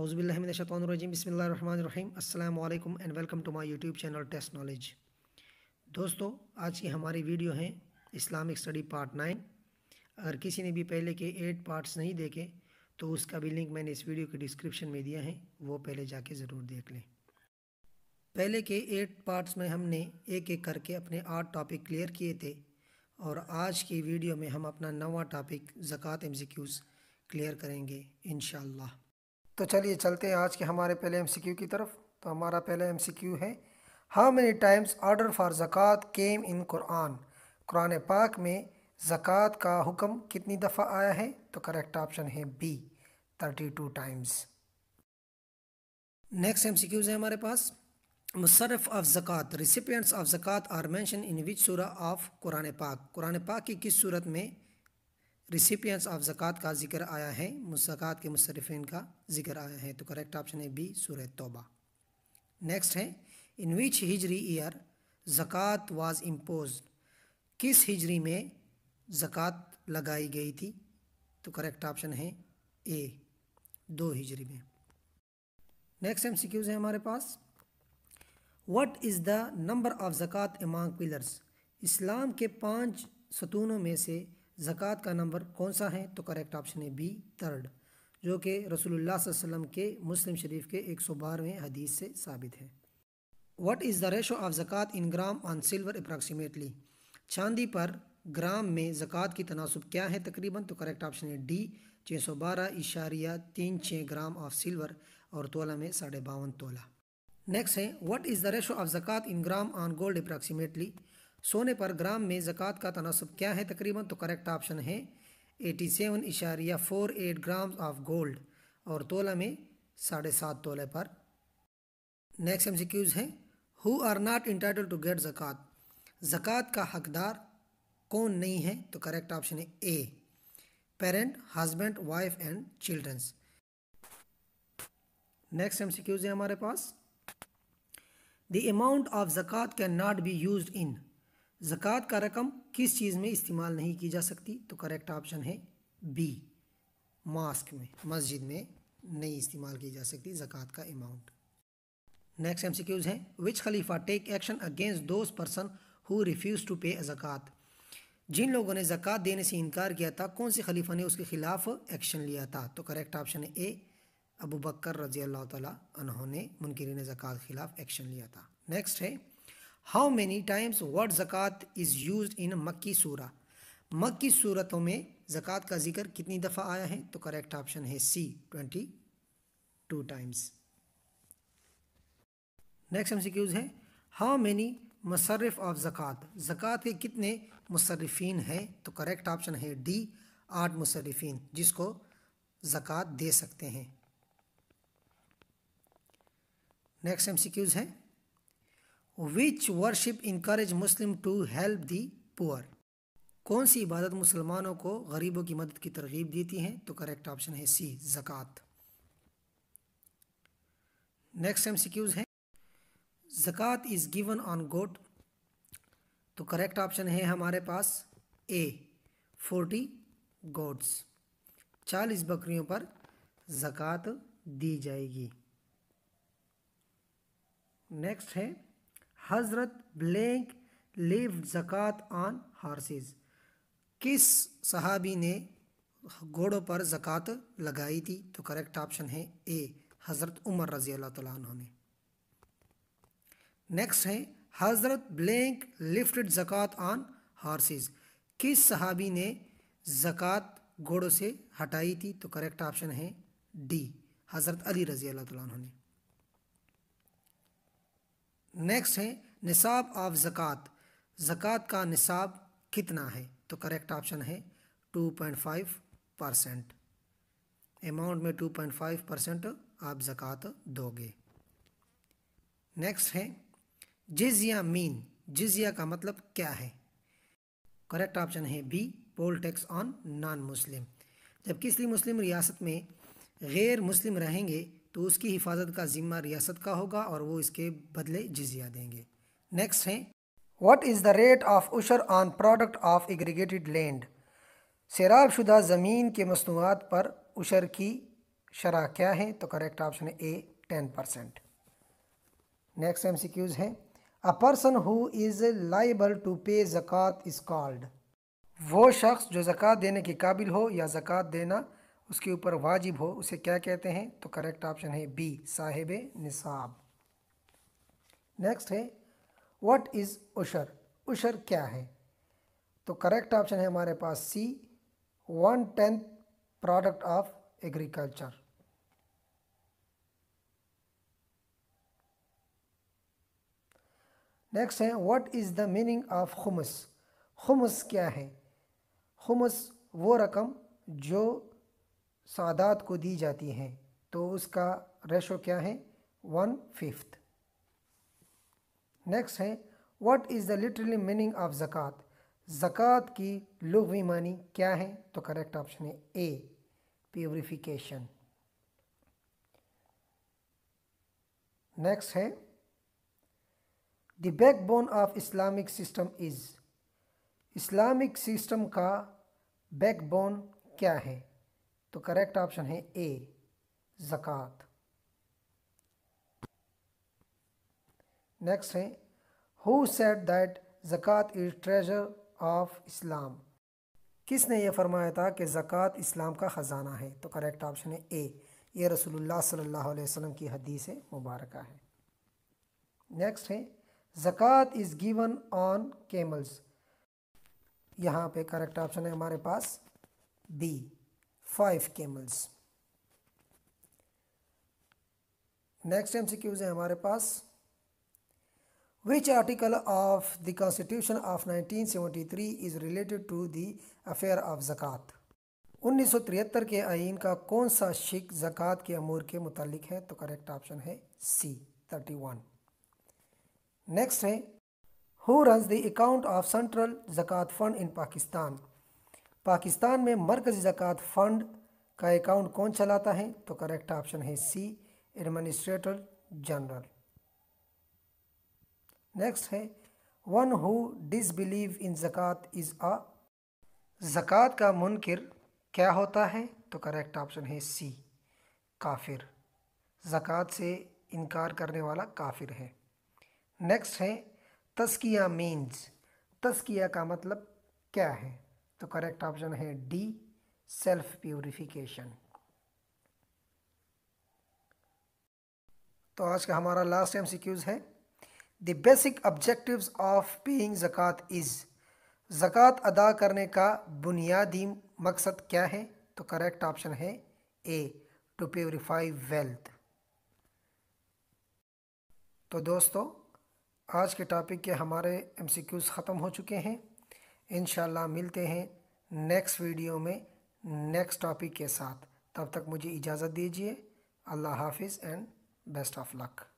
अउज़बिल्लिनशतरजीम बसमीम अल्लाम and welcome to my YouTube channel test knowledge दोस्तों आज की हमारी वीडियो है इस्लामिक स्टडी पार्ट नाइन अगर किसी ने भी पहले के एट पार्ट्स नहीं देखे तो उसका भी लिंक मैंने इस वीडियो के डिस्क्रिप्शन में दिया है वो पहले जाके ज़रूर देख लें पहले के एट पार्ट्स में हमने एक एक करके अपने आठ टॉपिक क्लियर किए थे और आज की वीडियो में हम अपना नवा टॉपिक ज़क़़त एम क्लियर करेंगे इन तो चलिए चलते हैं आज के हमारे पहले एम सी क्यू की तरफ तो हमारा पहला क्यू है how many times order for ज़क़़ात केम इन कुरान कुरान पाक में ज़क़़त का हुक्म कितनी दफ़ा आया है तो करेक्ट ऑप्शन है B thirty two times next MCQs है हमारे पास मुशरफ ऑफ जक़ात रिसिपियंट्स ऑफ ज़क़़त आर मैंशन इन विच सूरा ऑफ कुरान पाक कुरान पाक की किस सूरत में रिसिपियंस ऑफ ज़क़़त का जिक्र आया है मुस्क़ात के मुशरफिन का जिक्र आया है तो करेक्ट ऑप्शन है बी सूरह तोबा नेक्स्ट है इन विच हिजरी ईयर ज़क़ात वाज इम्पोज किस हिजरी में ज़क़़त लगाई गई थी तो करेक्ट ऑप्शन है ए दो हिजरी में नेक्स्ट एम सी है हमारे पास what is the number of जक़ात एमांग पिलर्स इस्लाम के पाँच सतूनों में से ज़क़़त का नंबर कौन सा है तो करेक्ट ऑप्शन है बी थर्ड जो कि रसूलुल्लाह वसल्लम के मुस्लिम शरीफ के एक सौ बारहवें हदीस से साबित है what is the ratio of ज़क़़त in gram on silver approximately चांदी पर ग्राम में ज़क़़त की तनासब क्या है तकरीबन तो करेक्ट ऑप्शन है डी छः सौ बारह इशारिया तीन छः ग्राम ऑफ सिल्वर और तोला में साढ़े बावन तोला नेक्स्ट है what is the ratio of ज़क़़त in gram on gold approximately सोने पर ग्राम में ज़क़़त का तनासब क्या है तकरीबन तो करेक्ट ऑप्शन है एटी सेवन इशारिया four eight gram of gold और तोला में साढ़े सात तोले पर नेक्स्ट एम सी क्यूज़ हैं who are not entitle to get ज़क़़त ज़क़़त का हकदार कौन नहीं है तो करेक्ट ऑप्शन है A parent husband wife and childrens next MCQs है हमारे पास द अमाउंट ऑफ ज़क़़त can not be use in ज़क़़त का रकम किस चीज़ में इस्तेमाल नहीं की जा सकती तो करेक्ट ऑप्शन है बी मास्क में मस्जिद में नहीं इस्तेमाल की जा सकती ज़क़़त का amount next MCQs हैं विच खलीफा take action against those person who refuse to pay ज़क़़त जिन लोगों ने ज़क़़त देने से इनकार किया था कौन से खलीफा ने उसके खिलाफ एक्शन लिया था तो करेक्ट ऑप्शन है ए अबू बकर रजी अल्लाह तहोंने मुनकरीन ज़क़़त खिलाफ एक्शन लिया था नेक्स्ट है हाउ मैनी टाइम्स वर्ड जक़ात इज़ यूज इन मक्की सूरा मक्की सूरतों में जक़ात का जिक्र कितनी दफ़ा आया है तो करेक्ट ऑप्शन है C twenty two times next M है हाउ मैनी मसरफ़ ऑफ जक़ात ज़क़़त के कितने मुसरफिन हैं तो करेक्ट ऑप्शन है डी आठ मुसरफिन जिसको जक़ात दे सकते हैं नेक्स्ट एम है which worship increase Muslim to help the poor कौन सी इबादत मुसलमानों को गरीबों की मदद की तरगीब देती तो है तो करेक्ट ऑप्शन है सी जक़ात नेक्स्ट एम सी क्यूज़ है ज़क़़त इज़ गिवन ऑन गोट तो करेक्ट ऑप्शन है हमारे पास ए फोर्टी गोड्स चालीस बकरियों पर ज़क़़त दी जाएगी नेक्स्ट है हज़रत ब्लैंक लेव ज़क़़त ऑन हॉर्सेस किस सहाबी ने घोड़ों पर ज़क़़त लगाई थी तो करेक्ट ऑप्शन है ए हज़रत उमर रज़ी अल्लाह ने नेक्स्ट है हज़रत ब्लैंक लिफ्टेड ज़क़़त ऑन हॉर्सेस किस सहाबी ने ज़क़़त घोड़ों से हटाई थी तो करेक्ट ऑप्शन है डी हज़रत अली रज़ी अल्लाह ने नेक्स्ट है निसाब ऑफ ज़क़़त ज़क़़त का निसाब कितना है तो करेक्ट ऑप्शन है two point five percent amount में टू पॉइंट फाइव परसेंट आप ज़क़़त दोगे नेक्स्ट है जिजिया मीन जिजिया का मतलब क्या है करेक्ट ऑप्शन है B poll tax on non Muslim जब किसी मुस्लिम रियासत में गैर मुस्लिम रहेंगे तो उसकी हिफाजत का ज़िम्मा रियासत का होगा और वो इसके बदले जजिया देंगे नेक्स्ट हैं what is the rate of उशर on product of irrigated land सैराब शुदा ज़मीन के मसनूआत पर उशर की शराह क्या है तो करेक्ट ऑप्शन है A ten percent next MCQs हैं a person who is liable to pay ज़क़़त इज़ कॉल्ड वो शख्स जो ज़क़़त देने के काबिल हो या ज़क़़त देना उसके ऊपर वाजिब हो उसे क्या कहते हैं तो करेक्ट ऑप्शन है बी साहेब निसाब नेक्स्ट है व्हाट इज़ उशर उशर क्या है तो करेक्ट ऑप्शन है हमारे पास C one tenth product of agriculture next है what is the meaning of खुमस खुमस क्या है खुमस वो रकम जो सादात को दी जाती हैं तो उसका रेशो क्या है वन फिफ्थ नेक्स्ट है what is the literally meaning of ज़क़़त ज़क़़त की लुवी मानी क्या है तो करेक्ट ऑप्शन है ए प्योरीफिकेशन नेक्स्ट है the backbone of Islamic system is Islamic system का बैकबोन क्या है तो करेक्ट ऑप्शन है ए ज़क़़त नेक्स्ट है हु सेट दैट ज़क़़त इज़ ट्रेजर ऑफ इस्लाम किसने ये फरमाया था कि ज़क़़त इस्लाम का ख़जाना है तो करेक्ट ऑप्शन है ए ये रसूलुल्लाह सल्लल्लाहु अलैहि वसल्लम की हदीस मुबारक है नेक्स्ट है जक़ात इज़ गिवन ऑन केमल्स यहाँ पे करेक्ट ऑप्शन है हमारे पास B five camels next MCQs है हमारे पास which article of the constitution of 1973 is related to the affair of ज़क़़त 1973 के आइन का कौन सा शिक ज़क़़त के अमूर के मुतालिक है तो करेक्ट ऑप्शन है सी 31 नेक्स्ट है who runs the account of central ज़क़़त फ़ंड इन पाकिस्तान पाकिस्तान में मरकज़ी ज़क़़त फ़ंड का अकाउंट कौन चलाता है तो करेक्ट ऑप्शन है सी एडमिनिस्ट्रेटर जनरल नेक्स्ट है वन हु डिसबिलीव इन जक़ात इज़ आ जक़ात का मुनकर क्या होता है तो करेक्ट ऑप्शन है सी काफिर जक़ात से इनकार करने वाला काफिर है नेक्स्ट है तस्किया मीन्स तस्किया का मतलब क्या है तो करेक्ट ऑप्शन है डी सेल्फ प्योरिफिकेशन तो आज का हमारा लास्ट एम है the basic objectives of paying ज़क़़त इज़ ज़क़़त अदा करने का बुनियादी मकसद क्या है तो करेक्ट ऑप्शन है ए टू प्योरीफाई वेल्थ तो दोस्तों आज के टॉपिक के हमारे एम ख़त्म हो चुके हैं इन मिलते हैं नेक्स्ट वीडियो में नेक्स्ट टॉपिक के साथ तब तक मुझे इजाज़त दीजिए अल्लाह हाफिज़ एंड बेस्ट ऑफ लक